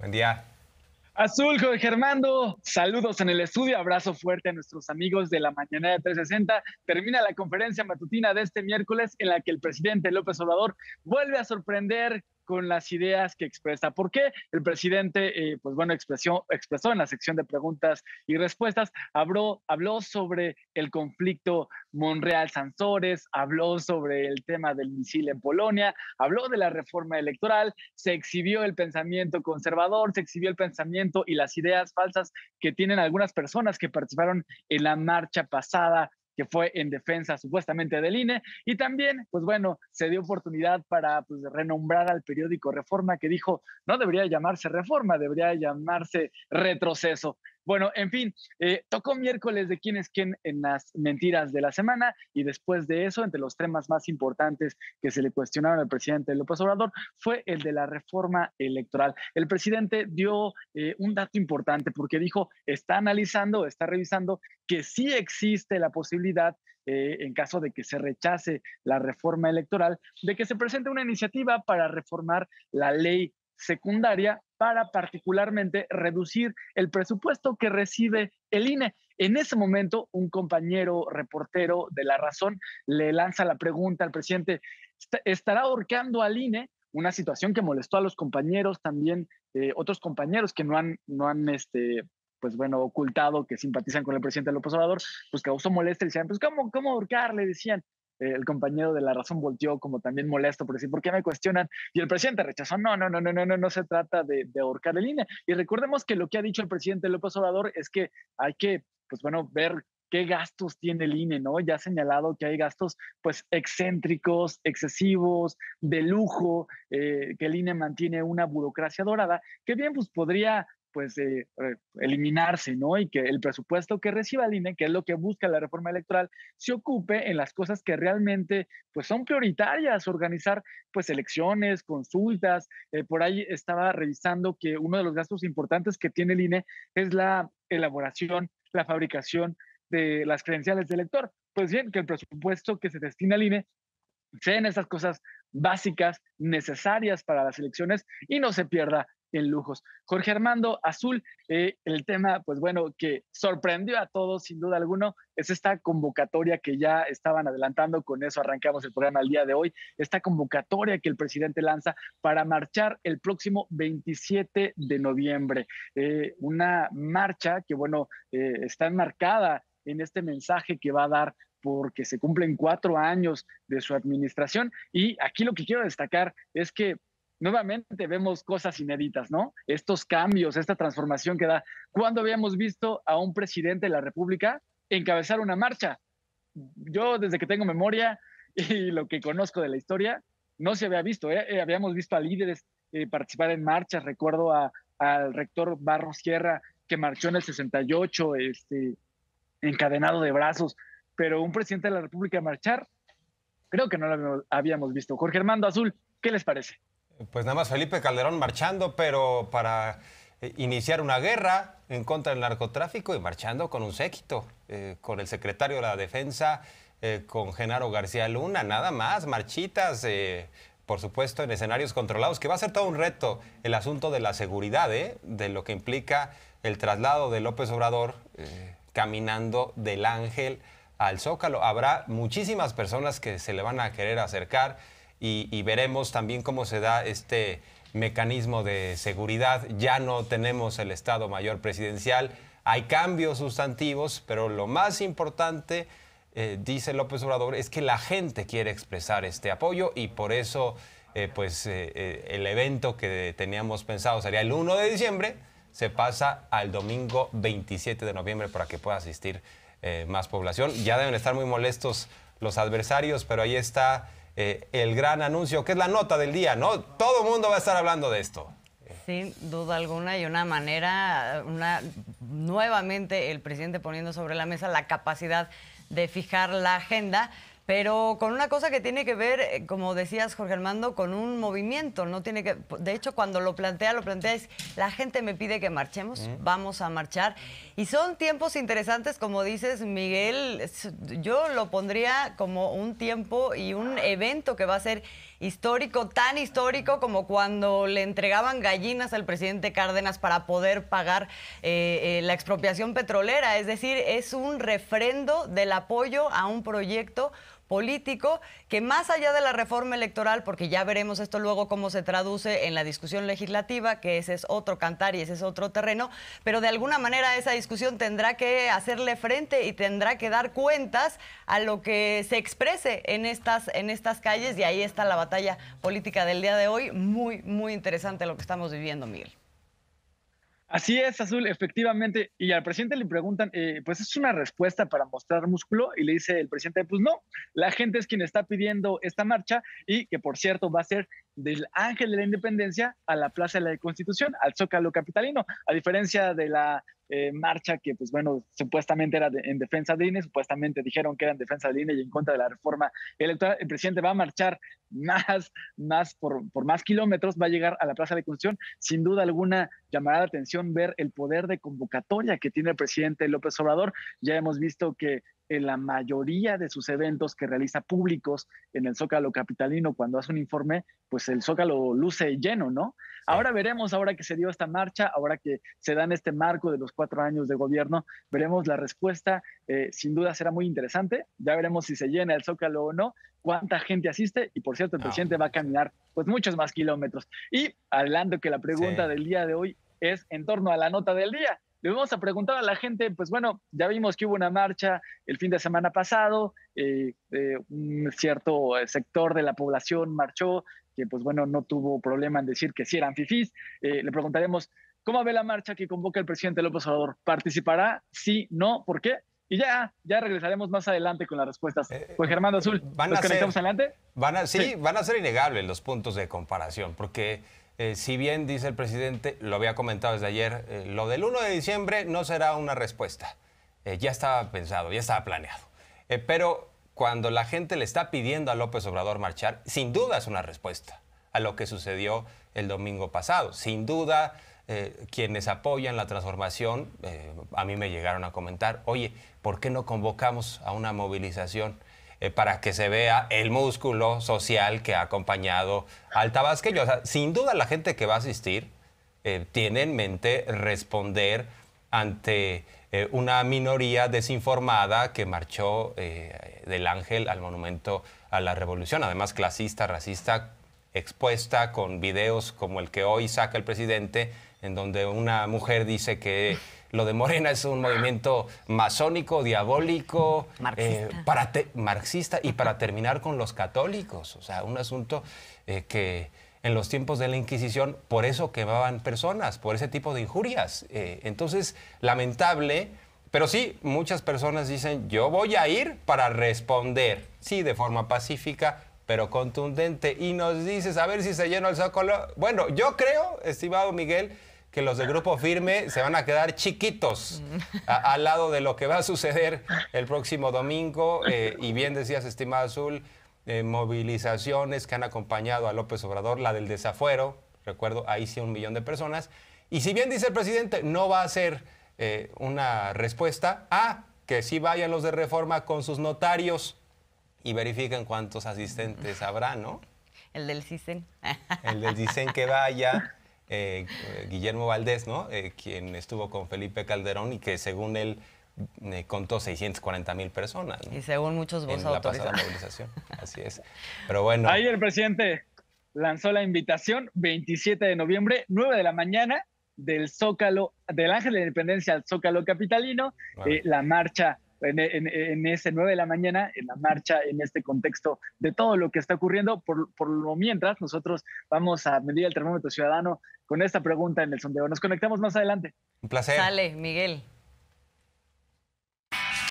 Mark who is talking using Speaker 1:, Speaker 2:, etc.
Speaker 1: Buen día.
Speaker 2: Azul, Jorge Germando, saludos en el estudio, abrazo fuerte a nuestros amigos de la mañana de 360. Termina la conferencia matutina de este miércoles en la que el presidente López Obrador vuelve a sorprender con las ideas que expresa. ¿Por qué el presidente, eh, pues bueno, expresó, expresó en la sección de preguntas y respuestas, habló, habló sobre el conflicto Monreal-Sansores, habló sobre el tema del misil en Polonia, habló de la reforma electoral, se exhibió el pensamiento conservador, se exhibió el pensamiento y las ideas falsas que tienen algunas personas que participaron en la marcha pasada que fue en defensa supuestamente del INE. Y también, pues bueno, se dio oportunidad para pues, renombrar al periódico Reforma, que dijo, no debería llamarse Reforma, debería llamarse retroceso. Bueno, en fin, eh, tocó miércoles de quién es quién en las mentiras de la semana y después de eso, entre los temas más importantes que se le cuestionaron al presidente López Obrador fue el de la reforma electoral. El presidente dio eh, un dato importante porque dijo, está analizando, está revisando que sí existe la posibilidad eh, en caso de que se rechace la reforma electoral, de que se presente una iniciativa para reformar la ley secundaria para particularmente reducir el presupuesto que recibe el INE. En ese momento, un compañero reportero de La Razón le lanza la pregunta al presidente, ¿estará ahorcando al INE? Una situación que molestó a los compañeros, también eh, otros compañeros que no han, no han este, pues bueno, ocultado, que simpatizan con el presidente López Obrador, pues causó molestia, decían, pues ¿cómo, cómo ahorcar? Le decían, eh, el compañero de la razón volteó como también molesto por decir, ¿por qué me cuestionan? Y el presidente rechazó, no, no, no, no, no, no, no se trata de, de ahorcar el INE. Y recordemos que lo que ha dicho el presidente López Obrador es que hay que, pues bueno, ver qué gastos tiene el INE, ¿no? Ya ha señalado que hay gastos pues excéntricos, excesivos, de lujo, eh, que el INE mantiene una burocracia dorada, que bien pues podría pues eh, eh, eliminarse, ¿no? Y que el presupuesto que reciba el INE, que es lo que busca la reforma electoral, se ocupe en las cosas que realmente pues son prioritarias, organizar pues elecciones, consultas, eh, por ahí estaba revisando que uno de los gastos importantes que tiene el INE es la elaboración, la fabricación de las credenciales del elector. Pues bien, que el presupuesto que se destina al INE sean esas cosas básicas, necesarias para las elecciones y no se pierda en lujos. Jorge Armando Azul, eh, el tema, pues bueno, que sorprendió a todos, sin duda alguno, es esta convocatoria que ya estaban adelantando, con eso arrancamos el programa al día de hoy, esta convocatoria que el presidente lanza para marchar el próximo 27 de noviembre. Eh, una marcha que, bueno, eh, está enmarcada en este mensaje que va a dar porque se cumplen cuatro años de su administración. Y aquí lo que quiero destacar es que nuevamente vemos cosas inéditas, ¿no? Estos cambios, esta transformación que da. ¿Cuándo habíamos visto a un presidente de la República encabezar una marcha? Yo desde que tengo memoria y lo que conozco de la historia, no se había visto. ¿eh? Eh, habíamos visto a líderes eh, participar en marchas. Recuerdo al rector Barros Sierra que marchó en el 68, este, encadenado de brazos. Pero un presidente de la República marchar, creo que no lo habíamos visto. Jorge Armando Azul, ¿qué les parece?
Speaker 1: Pues nada más Felipe Calderón marchando, pero para eh, iniciar una guerra en contra del narcotráfico y marchando con un séquito, eh, con el secretario de la Defensa, eh, con Genaro García Luna, nada más, marchitas, por supuesto, en escenarios controlados, que va a ser todo un reto el asunto de la seguridad, de lo que implica el traslado de López Obrador caminando del Ángel al Zócalo. Habrá muchísimas personas que se le van a querer acercar y, veremos también cómo se da este mecanismo de seguridad. Ya no tenemos el Estado Mayor Presidencial. Hay cambios sustantivos, pero lo más importante, eh, dice López Obrador, es que la gente quiere expresar este apoyo y por eso eh, pues, eh, el evento que teníamos pensado sería el 1 de diciembre, se pasa al domingo 27 de noviembre para que pueda asistir más población. Ya deben estar muy molestos los adversarios, pero ahí está eh, el gran anuncio, que es la nota del día, ¿no? Todo el mundo va a estar hablando de esto.
Speaker 3: Sin duda alguna y una manera, una, nuevamente el presidente poniendo sobre la mesa la capacidad de fijar la agenda pero con una cosa que tiene que ver, eh, como decías Jorge Armando, con un movimiento, no tiene que de hecho cuando lo plantea lo plantea es la gente me pide que marchemos, vamos a marchar y son tiempos interesantes como dices Miguel, yo lo pondría como un tiempo y un evento que va a ser histórico, tan histórico como cuando le entregaban gallinas al presidente Cárdenas para poder pagar eh, eh, la expropiación petrolera, es decir, es un refrendo del apoyo a un proyecto político que más allá de la reforma electoral, porque ya veremos esto luego cómo se traduce en la discusión legislativa, que ese es otro cantar y ese es otro terreno, pero de alguna manera esa discusión tendrá que hacerle frente y tendrá que dar cuentas a lo que se exprese en estas, en estas calles y ahí está la batalla política del día de hoy, muy, muy interesante lo que estamos viviendo, Miguel.
Speaker 2: Así es, Azul, efectivamente. Y al presidente le preguntan, eh, pues es una respuesta para mostrar músculo. Y le dice el presidente, pues no, la gente es quien está pidiendo esta marcha y que por cierto va a ser del Ángel de la Independencia a la Plaza de la Constitución, al Zócalo Capitalino, a diferencia de la eh, marcha que, pues bueno, supuestamente era en defensa de INE, supuestamente dijeron que era en defensa de INE y en contra de la reforma electoral. El presidente va a marchar más, más por, por más kilómetros, va a llegar a la Plaza de Constitución. Sin duda alguna llamará la atención ver el poder de convocatoria que tiene el presidente López Obrador. Ya hemos visto que en la mayoría de sus eventos que realiza públicos en el Zócalo Capitalino, cuando hace un informe, pues el Zócalo luce lleno, ¿no? Ahora veremos, ahora que se dio esta marcha, ahora que se da en este marco de los cuatro años de gobierno, veremos la respuesta, eh, sin duda será muy interesante, ya veremos si se llena el Zócalo o no, cuánta gente asiste, y por cierto, el ah, presidente va a caminar pues muchos más kilómetros. Y hablando que la pregunta del día de hoy es en torno a la nota del día le vamos a preguntar a la gente, pues bueno, ya vimos que hubo una marcha el fin de semana pasado, eh, eh, un cierto eh, sector de la población marchó, que pues bueno, no tuvo problema en decir que sí eran fifís. le preguntaremos, ¿cómo ve la marcha que convoca el presidente López Obrador? ¿Participará? Sí, no, ¿por qué? Y ya, ya regresaremos más adelante con las respuestas. Pues Germán Azul, ¿nos conectamos adelante? Van a,
Speaker 1: sí, van a ser innegables los puntos de comparación, porque eh, si bien, dice el presidente, lo había comentado desde ayer, eh, lo del 1 de diciembre no será una respuesta. Eh, ya estaba pensado, ya estaba planeado. pero cuando la gente le está pidiendo a López Obrador marchar, sin duda es una respuesta a lo que sucedió el domingo pasado. Sin duda, quienes apoyan la transformación, a mí me llegaron a comentar, oye, ¿por qué no convocamos a una movilización? Eh, para que se vea el músculo social que ha acompañado al tabasqueño. sin duda la gente que va a asistir eh, tiene en mente responder ante eh, una minoría desinformada que marchó del Ángel al Monumento a la Revolución, además clasista, racista, expuesta con videos como el que hoy saca el presidente, en donde una mujer dice que lo de Morena es un movimiento masónico, diabólico, eh, marxista. y para terminar con los católicos. O sea, un asunto eh, que en los tiempos de la Inquisición por eso quemaban personas, por ese tipo de injurias. Eh, entonces, lamentable. Pero sí, muchas personas dicen, yo voy a ir para responder, sí, de forma pacífica, pero contundente y nos dices, a ver si se llena el zócalo. Bueno, yo creo, estimado Miguel, que los de Grupo Firme se van a quedar chiquitos al lado de lo que va a suceder el próximo domingo. Eh, y bien decías, estimada Azul, eh, movilizaciones que han acompañado a López Obrador, la del desafuero, recuerdo, ahí sí un millón de personas. Y si bien dice el presidente, no va a ser eh, una respuesta a que sí vayan los de reforma con sus notarios y verifiquen cuántos asistentes habrá, ¿no?
Speaker 3: El del CISEN.
Speaker 1: El del CISEN que vaya. Eh, Guillermo Valdés, ¿no? Eh, quien estuvo con Felipe Calderón y que según él eh, contó 640 mil personas. Y según muchos vos En la pasada movilización, así es. Pero bueno.
Speaker 2: Ahí el presidente lanzó la invitación 27 de noviembre, 9 de la mañana, del Zócalo, del Ángel de la Independencia al Zócalo Capitalino, la marcha en, ese 9 de la mañana, en la marcha, en este contexto de todo lo que está ocurriendo. Por, por lo mientras, nosotros vamos a medir el termómetro ciudadano con esta pregunta en el sondeo. Nos conectamos más adelante.
Speaker 3: Un placer. Sale, Miguel.